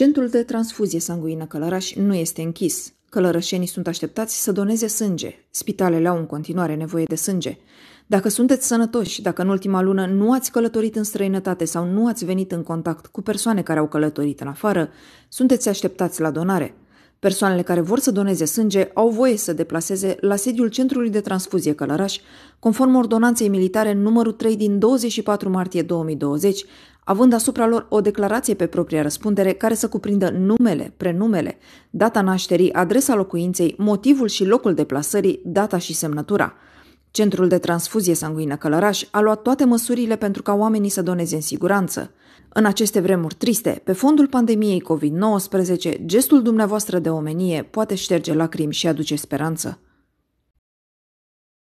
Centrul de transfuzie sanguină Călăraș nu este închis. Călărășenii sunt așteptați să doneze sânge. Spitalele au în continuare nevoie de sânge. Dacă sunteți sănătoși, dacă în ultima lună nu ați călătorit în străinătate sau nu ați venit în contact cu persoane care au călătorit în afară, sunteți așteptați la donare. Persoanele care vor să doneze sânge au voie să deplaseze la sediul Centrului de Transfuzie Călăraș, conform ordonanței militare numărul 3 din 24 martie 2020, având asupra lor o declarație pe propria răspundere care să cuprindă numele, prenumele, data nașterii, adresa locuinței, motivul și locul deplasării, data și semnătura. Centrul de transfuzie sanguină Călăraș a luat toate măsurile pentru ca oamenii să doneze în siguranță. În aceste vremuri triste, pe fondul pandemiei COVID-19, gestul dumneavoastră de omenie poate șterge lacrimi și aduce speranță.